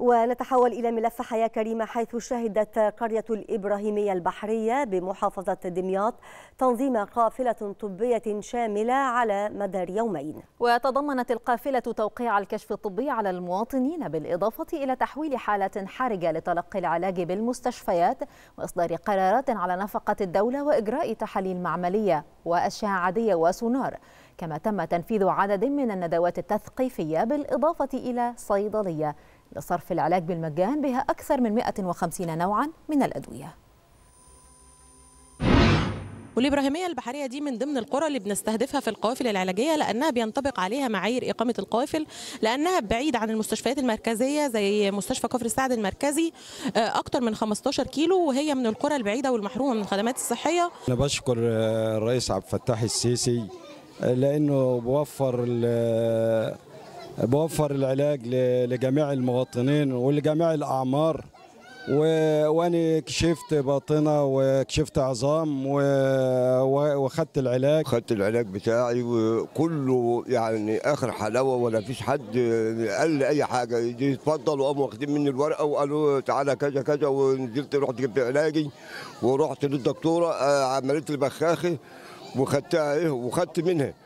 ونتحول إلى ملف حياة كريمة حيث شهدت قرية الإبراهيمية البحرية بمحافظة دمياط تنظيم قافلة طبية شاملة على مدار يومين وتضمنت القافلة توقيع الكشف الطبي على المواطنين بالإضافة إلى تحويل حالات حرجة لتلقي العلاج بالمستشفيات وإصدار قرارات على نفقة الدولة وإجراء تحاليل معملية وأشعة عادية وسونار كما تم تنفيذ عدد من الندوات التثقيفية بالإضافة إلى صيدلية لصرف العلاج بالمجان بها أكثر من 150 نوعا من الأدوية والإبراهيمية البحرية دي من ضمن القرى اللي بنستهدفها في القوافل العلاجية لأنها بينطبق عليها معايير إقامة القوافل لأنها بعيد عن المستشفيات المركزية زي مستشفى كفر السعد المركزي آه، أكتر من 15 كيلو وهي من القرى البعيدة والمحرومة من الخدمات الصحية أنا بشكر آه، الرئيس عبد الفتاح السيسي آه، لأنه بوفر بوفر العلاج لجميع المواطنين ولجميع الاعمار وانا كشفت باطنه وكشفت عظام واخذت العلاج خدت العلاج بتاعي وكله يعني اخر حلاوه ولا فيش حد قال لي اي حاجه اتفضلوا وقاموا واخدين مني الورقه وقالوا تعالى كذا كذا ونزلت رحت جبت علاجي ورحت للدكتوره آه، عملت لي بخاخه وخدتها ايه وخدت منها